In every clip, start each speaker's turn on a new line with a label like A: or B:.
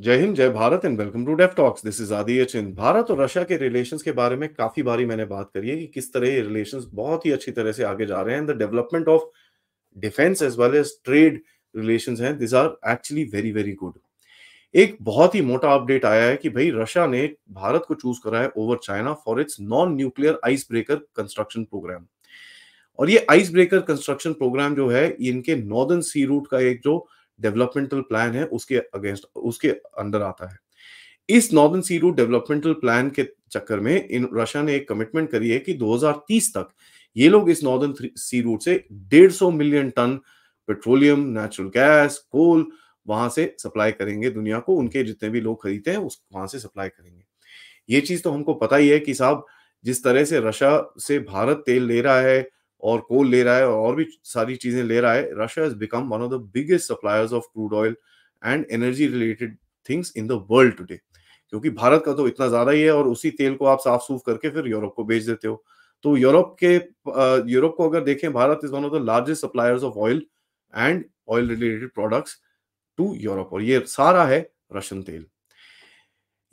A: जय हिंद जय Bharat and welcome to Def Talks this is Aadi चिन भारत और रशिया के रिलेशंस के बारे में काफी बारी मैंने बात करी है कि किस तरह ये रिलेशंस बहुत ही अच्छी तरह से आगे जा रहे हैं the development of defence as well as trade relations हैं this are actually very very good एक बहुत ही मोटा अपडेट आया है कि भाई रशिया ने भारत को चूज करा है over China for its non nuclear icebreaker construction programme और ये आइस ब्रेकर कंस्ट्रक्शन प्रोग्राम जो है इनके नॉर्दर्न सी रूट का एक जो डेवलपमेंटल प्लान है उसके अगेंस्ट उसके अंदर आता है इस northern sea route developmental plan के चक्कर में इन रशिया ने एक कमिटमेंट करी है कि 2030 तक ये लोग इस नॉर्दर्न सी रूट से 150 million ton petroleum natural gas coal वहां से सप्लाई करेंगे दुनिया को उनके जितने भी लोग खरीदते हैं उस वहां से सप्लाई करेंगे ये चीज तो हमको पता ही है कि साहब जिस तरह से रशिया से भारत तेल ले रहा है और कोल ले रहा है और भी सारी चीजें ले रहा है Russia has become one of the biggest suppliers of crude oil and energy related things in the world today क्योंकि भारत का तो इतना ज्यादा ही है और उसी तेल को आप साफ सूफ करके फिर यूरोप को बेच देते हो तो यूरोप के यूरोप को अगर देखें Bharat is one of the largest suppliers of oil and oil related products to Europe और ये सारा है रशियन तेल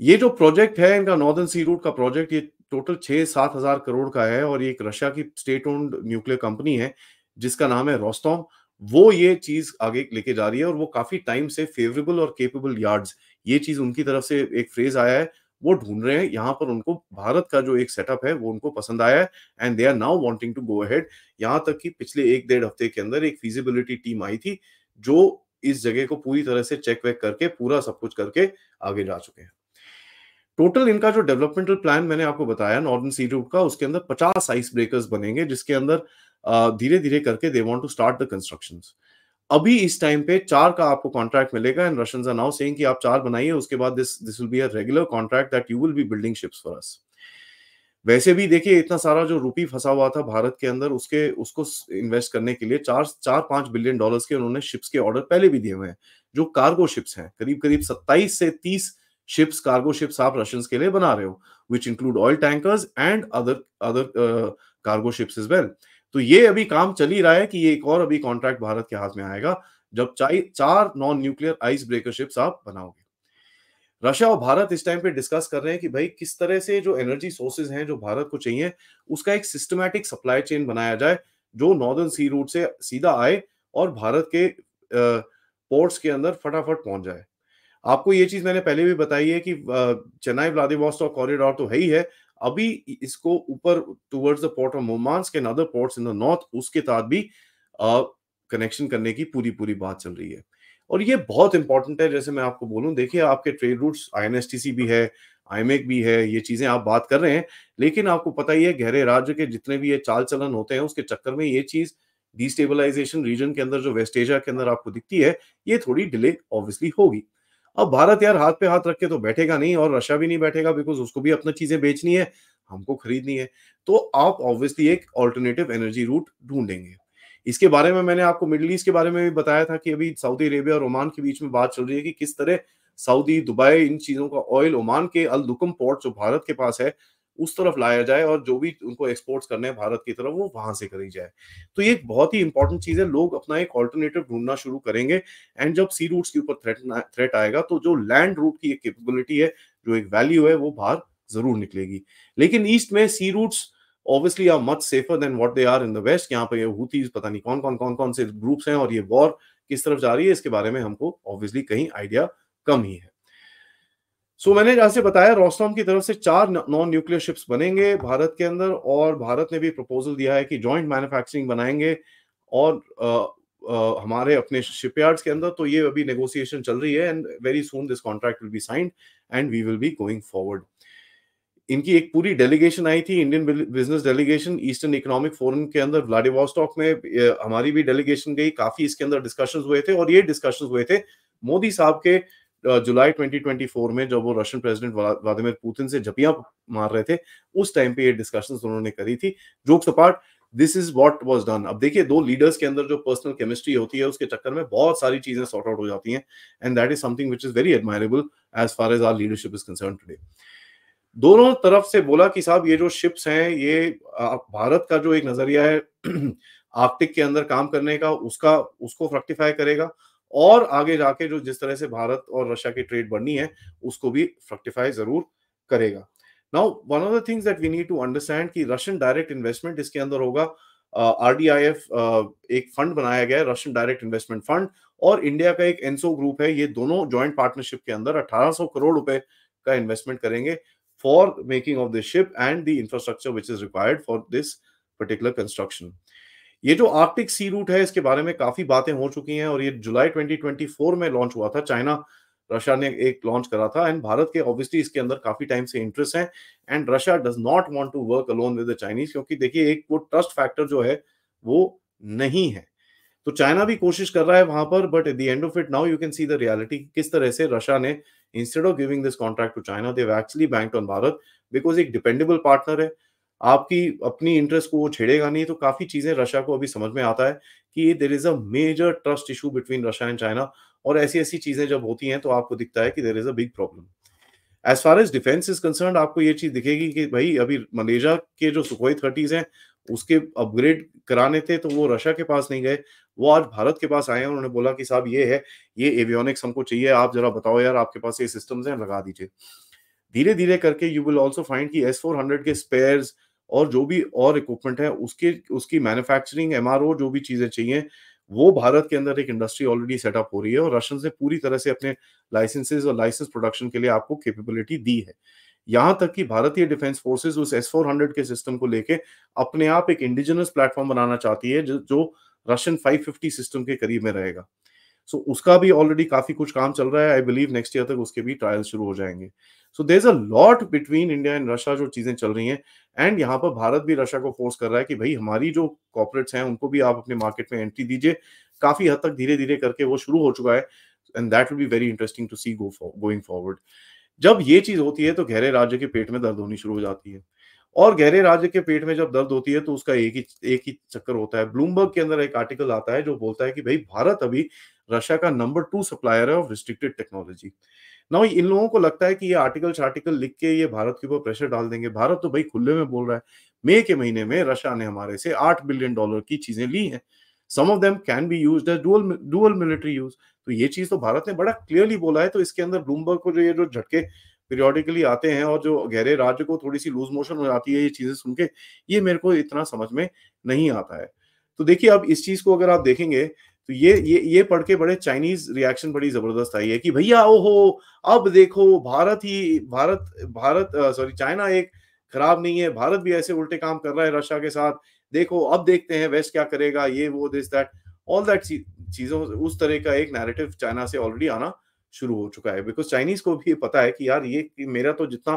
A: ये जो प्रोजेक्ट है इनका नॉर्दर्न सी रूट का प्रोजेक्ट ये टोटल छह सात हजार करोड़ का है और ये एक रशिया की स्टेट ओन्ड न्यूक्लियर कंपनी है जिसका नाम है रोस्टॉम वो ये चीज आगे लेके जा रही है और वो काफी टाइम से फेवरेबल और केपेबल यार्ड ये चीज उनकी तरफ से एक फ्रेज आया है वो ढूंढ रहे हैं यहाँ पर उनको भारत का जो एक सेटअप है वो उनको पसंद आया है and they are now wanting to go ahead यहाँ तक कि पिछले एक डेढ़ हफ्ते के अंदर एक फिजिबिलिटी टीम आई थी जो इस जगह को पूरी तरह से चेक वेक करके पूरा सब कुछ करके आगे जा चुके हैं टोटल इनका जो डेवलपमेंटल प्लान मैंने आपको बताया नॉर्दर्न सी रूट का उसके अंदर पचास आइस ब्रेकर्स बनेंगे जिसके अंदर धीरे धीरे करके they want to start the construction अभी इस टाइम पे चार का आपको कॉन्ट्रैक्ट मिलेगा and Russians are now saying कि आप चार बनाइए उसके बाद this this will be a regular contract that you will be building ships for us वैसे भी देखिए इतना सारा जो रूपी फंसा हुआ था भारत के अंदर उसके उसको इन्वेस्ट करने के लिए चार चार पांच बिलियन डॉलर्स के उन्होंने शिप्स के ऑर्डर पहले भी दिए हुए हैं जो कार्गो शिप्स हैं करीब करीब सत्ताईस से तीस ships, cargo ships आप Russians के लिए बना रहे हो which include oil tankers and other other uh, cargo ships as well. तो ये अभी काम चल ही रहा है कि ये एक और अभी कॉन्ट्रैक्ट भारत के हाथ में आएगा जब चार non nuclear icebreaker ships आप बनाओगे रशिया और भारत इस टाइम पे डिस्कस कर रहे हैं कि भाई किस तरह से जो एनर्जी सोर्सेज हैं जो भारत को चाहिए उसका एक सिस्टमैटिक सप्लाई चेन बनाया जाए जो नॉर्दर्न सी रूट से सीधा आए और भारत के पोर्ट्स uh, के अंदर फटाफट पहुंच जाए आपको ये चीज मैंने पहले भी बताई है कि चेन्नई व्लादिवोस्टॉक कॉरिडोर तो है ही है अभी इसको ऊपर टुवर्ड्स द पोर्ट ऑफ मोमांस and other ports in the north उसके साथ भी कनेक्शन करने की पूरी पूरी बात चल रही है और ये बहुत इंपॉर्टेंट है जैसे मैं आपको बोलूं देखिए आपके ट्रेड रूट्स आई भी है आई e भी है ये चीजें आप बात कर रहे हैं लेकिन आपको पता ही है गहरे राज्य के जितने भी ये चाल चलन होते हैं उसके चक्कर में ये चीज डिस्टेबलाइजेशन रीजन के अंदर जो वेस्ट एशिया के अंदर आपको दिखती है ये थोड़ी डिले ऑब्वियसली होगी अब भारत यार हाथ पे हाथ रख के तो बैठेगा नहीं और रशिया भी नहीं बैठेगा बिकॉज उसको भी अपना चीजें बेचनी है हमको खरीदनी है तो आप ऑब्वियसली एक ऑल्टरनेटिव एनर्जी रूट ढूंढेंगे इसके बारे में मैंने आपको मिडिल ईस्ट के बारे में भी बताया था कि अभी सऊदी अरेबिया और ओमान के बीच में बात चल रही है कि किस तरह सऊदी दुबई इन चीजों का ऑयल ओमान के अल दुकम पोर्ट जो भारत के पास है उस तरफ लाया जाए और जो भी उनको एक्सपोर्ट्स करने हैं भारत की तरफ वो वहां से करी जाए तो ये बहुत ही इंपॉर्टेंट चीज है लोग अपना एक ऑल्टरनेटिव ढूंढना शुरू करेंगे एंड जब सी रूट्स के ऊपर थ्रेट थ्रेट आएगा तो जो लैंड रूट की एक केपेबिलिटी है जो एक वैल्यू है वो बाहर जरूर निकलेगी लेकिन ईस्ट में sea routes obviously are much safer than what they are in the west यहाँ पे हुतीज पता नहीं कौन कौन कौन कौन से ग्रुप्स हैं और ये वॉर किस तरफ जा रही है इसके बारे में हमको ऑब्वियसली कहीं आइडिया कम ही है सो so, मैंने से बताया रोस्टॉम की तरफ से चार नॉन न्यूक्लियर शिप्स बनेंगे भारत के अंदर और भारत ने भी प्रपोजल दिया है कि जॉइंट मैन्युफैक्चरिंग बनाएंगे और आ, आ, हमारे अपने शिपयार्ड के अंदर तो ये अभी नेगोशिएशन चल रही है and very soon this contract will be signed and we will be going forward इनकी एक पूरी डेलीगेशन आई थी Indian business delegation Eastern Economic Forum के अंदर व्लाडिवास्टॉक में हमारी भी डेलीगेशन गई काफी इसके अंदर डिस्कशंस हुए थे और ये डिस्कशंस हुए थे मोदी साहब के जुलाई 2024 में जब वो रशियन प्रेसिडेंट व्लादिमिर पुतिन से झपियां मार रहे थे उस टाइम पे ये डिस्कशन उन्होंने करी थी jokes apart this is what was done अब देखिए दो लीडर्स के अंदर जो पर्सनल केमिस्ट्री होती है उसके चक्कर में बहुत सारी चीजें सॉर्ट आउट हो जाती हैं and that is something which is very admirable as far as our leadership is concern today दोनों तरफ से बोला कि साहब ये जो शिप्स हैं ये भारत का जो एक नजरिया है आर्टिक के अंदर काम करने का उसका उसको फ्रक्टिफाई करेगा और आगे जाके जो जिस तरह से भारत और रशिया की ट्रेड बढ़नी है उसको भी फ्रक्टिफाई जरूर करेगा now one of the things that we need to understand कि रशियन डायरेक्ट इन्वेस्टमेंट इसके अंदर होगा आर डी आई एफ एक फंड बनाया गया है रशियन डायरेक्ट इन्वेस्टमेंट फंड और इंडिया का एक एनसो ग्रुप है ये दोनों ज्वाइंट पार्टनरशिप के अंदर 1800 करोड़ रुपए का इन्वेस्टमेंट करेंगे for making of this ship and the infrastructure which is required for this particular construction ये जो आर्टिक सी रूट है इसके बारे में काफी बातें हो चुकी हैं और ये जुलाई 2024 में लॉन्च हुआ था चाइना रशिया ने एक लॉन्च करा था एंड भारत के ऑब्वियसली इसके अंदर काफी टाइम से इंटरेस्ट है and Russia does not want to work alone with the Chinese क्योंकि देखिए एक वो ट्रस्ट फैक्टर जो है वो नहीं है तो चाइना भी कोशिश कर रहा है वहां पर but at the end of it now you can see the reality किस तरह से रशिया ने instead of giving this contract to China they actually bank on Bharat because एक डिपेंडेबल पार्टनर है आपकी अपनी इंटरेस्ट को वो छेड़ेगा नहीं तो काफी चीजें रशिया को अभी समझ में आता है कि there is a major trust issue between Russia and China और ऐसी ऐसी चीजें जब होती हैं तो आपको दिखता है कि there is a big problem as far as defence is concern आपको ये चीज दिखेगी कि भाई अभी मलेशिया के जो सुखोई थर्टीज हैं उसके अपग्रेड कराने थे तो वो रशिया के पास नहीं गए वो आज भारत के पास आए हैं उन्होंने बोला कि साहब ये है ये एवियोनिक्स हमको चाहिए आप जरा बताओ यार आपके पास ये सिस्टम्स हैं लगा दीजिए धीरे धीरे करके यू विल ऑल्सो फाइंड कि एस फोर हंड्रेड के स्पेयर्स और जो भी और इक्विपमेंट है उसके उसकी मैन्युफैक्चरिंग एमआरओ जो भी चीजें चाहिए वो भारत के अंदर एक इंडस्ट्री ऑलरेडी सेटअप हो रही है और रशियन ने पूरी तरह से अपने लाइसेंसेज और लाइसेंस प्रोडक्शन के लिए आपको केपेबिलिटी दी है यहां तक कि भारतीय डिफेंस फोर्सेज उस एस फोर हंड्रेड के सिस्टम को लेके अपने आप एक इंडिजिनस प्लेटफॉर्म बनाना चाहती है जो रशियन 550 सिस्टम के करीब में रहेगा सो so, उसका भी ऑलरेडी काफी कुछ काम चल रहा है आई बिलीव नेक्स्ट ईयर तक उसके भी ट्रायल शुरू हो जाएंगे so there is a lot between India and Russia जो चीजें चल रही हैं एंड यहाँ पर भारत भी रशिया को फोर्स कर रहा है कि भाई हमारी जो कॉपरेट्स हैं उनको भी आप अपने मार्केट में एंट्री दीजिए काफी हद तक धीरे धीरे करके वो शुरू हो चुका है and that will be very interesting to see go going forward जब ये चीज होती है तो गहरे राज्य के पेट में दर्द होनी शुरू हो जाती है और गहरे राज्य के पेट में जब दर्द होती है तो उसका एक ही एक ही चक्कर होता है ब्लूमबर्ग के अंदर एक आर्टिकल आता है जो बोलता है कि भाई भारत अभी रशिया का नंबर टू सप्लायर है ऑफ रिस्ट्रिक्टेड टेक्नोलॉजी ना इन लोगों को लगता है कि ये आर्टिकल शार्टिकल लिख के ये भारत के ऊपर प्रेशर डाल देंगे भारत तो भाई खुले में बोल रहा है मई के महीने में रशिया ने हमारे से आठ बिलियन डॉलर की चीजें ली हैं some of them can be use dual military use तो ये चीज तो भारत ने बड़ा क्लियरली बोला है तो इसके अंदर ब्लूमबर्ग को जो ये जो झटके पीरियोडिकली आते हैं और जो गहरे राज्य को थोड़ी सी लूज मोशन हो जाती है ये चीजें सुन के ये मेरे को इतना समझ में नहीं आता है तो देखिए अब इस चीज को अगर आप देखेंगे तो ये ये ये पढ़ के बड़े चाइनीज रिएक्शन बड़ी जबरदस्त आई है कि भैया ओहो अब देखो भारत ही भारत भारत सॉरी चाइना एक खराब नहीं है भारत भी ऐसे उल्टे काम कर रहा है रशिया के साथ देखो अब देखते हैं वेस्ट क्या करेगा ये वो दिस दैट ऑल दैट चीजों उस तरह का एक नैरेटिव चाइना से ऑलरेडी आना शुरू हो चुका है बिकॉज चाइनीज को भी पता है कि यार ये मेरा तो जितना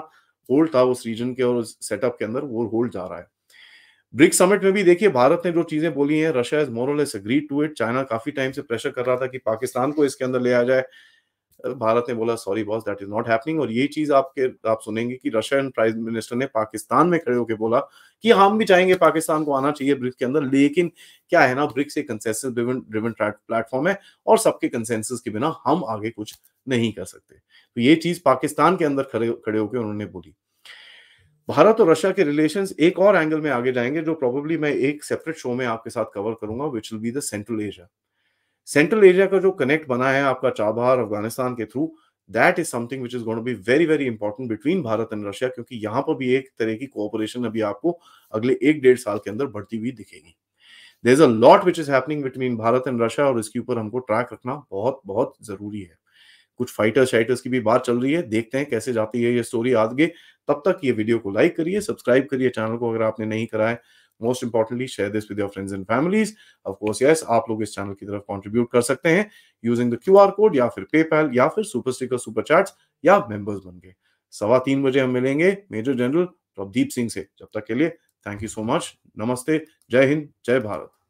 A: होल्ड था उस रीजन के और उस सेटअप के अंदर वो होल्ड जा रहा है ब्रिक्स समिट में भी देखिए भारत ने जो चीजें बोली हैं Russia is more or less agree to it China काफी टाइम से प्रेशर कर रहा था कि पाकिस्तान को इसके अंदर ले आ जाए भारत ने बोला sorry boss that is not happening और ये चीज आपके आप सुनेंगे कि रशियन प्राइम मिनिस्टर ने पाकिस्तान में खड़े होकर बोला कि हम भी चाहेंगे पाकिस्तान को आना चाहिए ब्रिक्स के अंदर लेकिन क्या है ना ब्रिक्स एक प्लेटफॉर्म है और सबके कंसेंसस के बिना हम आगे कुछ नहीं कर सकते तो ये चीज पाकिस्तान के अंदर खड़े खड़े होकर उन्होंने बोली भारत और रशिया के रिलेशंस एक और एंगल में आगे जाएंगे जो प्रोबेबली मैं एक सेपरेट शो में आपके साथ कवर करूंगा which will be the Central Asia Central Asia का जो कनेक्ट बना है आपका चाबहार अफगानिस्तान के through that is something which is going be very very important between Bharat and Russia क्योंकि यहाँ पर भी एक तरह की कोऑपरेशन अभी आपको अगले एक डेढ़ साल के अंदर बढ़ती हुई दिखेगी there is a lot which is happening between Bharat and Russia और इसके ऊपर हमको ट्रैक रखना बहुत बहुत जरूरी है कुछ फाइटर शाइटर्स की भी बात चल रही है देखते हैं कैसे जाती है ये स्टोरी आगे तब तक ये वीडियो को लाइक करिए सब्सक्राइब करिए चैनल को अगर आपने नहीं करा है most importantly share this with your friends and families of course yes आप लोग इस चैनल की तरफ कंट्रीब्यूट कर सकते हैं यूजिंग द क्यूआर कोड या फिर पेपैल या फिर सुपर स्टिकर सुपर चैट्स या मेंबर्स बन गए सवा तीन बजे हम मिलेंगे मेजर जनरल प्रदीप सिंह से जब तक के लिए थैंक यू सो मच नमस्ते जय हिंद जय भारत